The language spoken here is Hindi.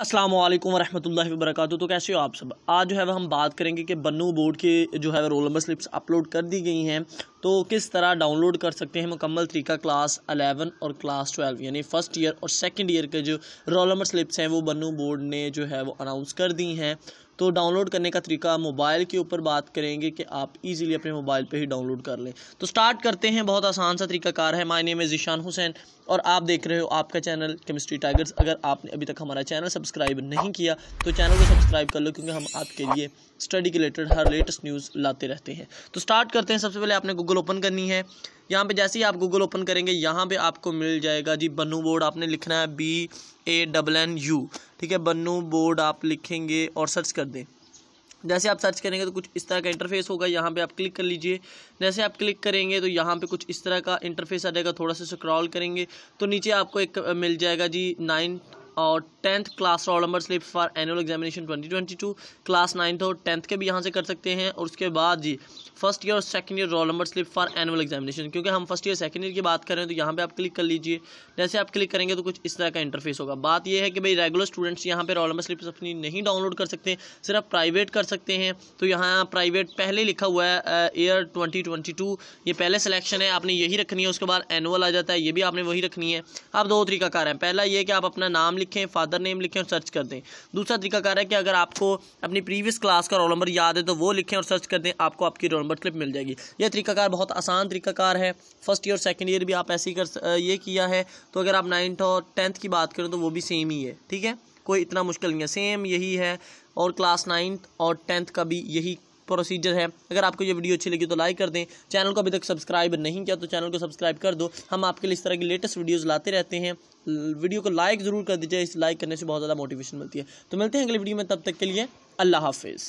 असलम वरहमल वर्क तो कैसे हो आप सब आज जो है वह हम बात करेंगे कि बन्नू बोर्ड के जो है रोल नंबर स्लिप्स अपलोड कर दी गई हैं तो किस तरह डाउनलोड कर सकते हैं मुकम्मल तरीका क्लास अलेवन और क्लास ट्वेल्व यानी फ़र्स्ट ईयर और सेकेंड ईयर के जो रोल नंबर स्लिप्स हैं वो बनू बोर्ड ने जो है वो अनाउंस कर दी हैं तो डाउनलोड करने का तरीका मोबाइल के ऊपर बात करेंगे कि आप इजीली अपने मोबाइल पे ही डाउनलोड कर लें तो स्टार्ट करते हैं बहुत आसान सा तरीकाकार है मायने में ज़िशान हुसैन और आप देख रहे हो आपका चैनल केमिस्ट्री टाइगर्स अगर आपने अभी तक हमारा चैनल सब्सक्राइब नहीं किया तो चैनल को सब्सक्राइब कर लो क्योंकि हम आपके लिए स्टडी के रिलेटेड हर लेटेस्ट न्यूज़ लाते रहते हैं तो स्टार्ट करते हैं सबसे पहले आपने गूगल गूगल ओपन करनी है यहाँ पे जैसे ही आप गूगल ओपन करेंगे यहाँ पे आपको मिल जाएगा जी बन्नू बोर्ड आपने लिखना है B A double N U ठीक है बन्नू बोर्ड आप लिखेंगे और सर्च कर दें जैसे आप सर्च करेंगे तो कुछ इस तरह का इंटरफेस होगा यहाँ पे आप क्लिक कर लीजिए जैसे आप क्लिक करेंगे तो यहाँ पे कुछ इस तरह का इंटरफेस आ जाएगा थोड़ा सा स्क्रॉल करेंगे तो नीचे आपको एक मिल जाएगा जी नाइन और tenth class roll number slip for annual examination 2022 class ninth और टेंथ के भी यहाँ से कर सकते हैं और उसके बाद जी फर्स्ट ईयर और second year roll number slip for annual examination क्योंकि हम फर्स्ट ईयर सेकंड ईयर की बात करें तो यहाँ पे आप क्लिक कर लीजिए जैसे आप क्लिक करेंगे तो कुछ इस तरह का इंटरफेस होगा बात यह है कि भाई रेगुलर स्टूडेंट्स यहाँ पर रोल नंबर स्लिप अपनी नहीं डाउनलोड कर सकते सिर्फ प्राइवेट कर सकते हैं तो यहाँ प्राइवेट पहले लिखा हुआ है ईयर ट्वेंटी ये पहले सिलेक्शन है आपने यही रखनी है उसके बाद एनुअल आ जाता है ये भी आपने वही रखनी है आप दो तरीका कार हैं पहला ये कि आप अपना नाम लिखें फादर नेम लिखें और सर्च कर दें दूसरा तरीका रहा है कि अगर आपको अपनी प्रीवियस क्लास का रोल नंबर याद है तो वो लिखें और सर्च कर दें आपको आपकी रोल नंबर स्लिप मिल जाएगी यह तरीकाकार बहुत आसान तरीकाकार है फर्स्ट ईयर सेकेंड ईयर भी आप ऐसे ही कर ये किया है तो अगर आप नाइन्थ और टेंथ की बात करें तो वो भी सेम ही है ठीक है कोई इतना मुश्किल नहीं है सेम यही है और क्लास नाइन्थ और टेंथ का भी यही प्रोसीजर है अगर आपको ये वीडियो अच्छी लगी तो लाइक कर दें चैनल को अभी तक सब्सक्राइब नहीं किया तो चैनल को सब्सक्राइब कर दो हम आपके लिए इस तरह की लेटेस्ट वीडियोज़ लाते रहते हैं वीडियो को लाइक ज़रूर कर दीजिए इस लाइक करने से बहुत ज़्यादा मोटिवेशन मिलती है तो मिलते हैं अगले वीडियो में तब तक के लिए अल्लाह हाफिज़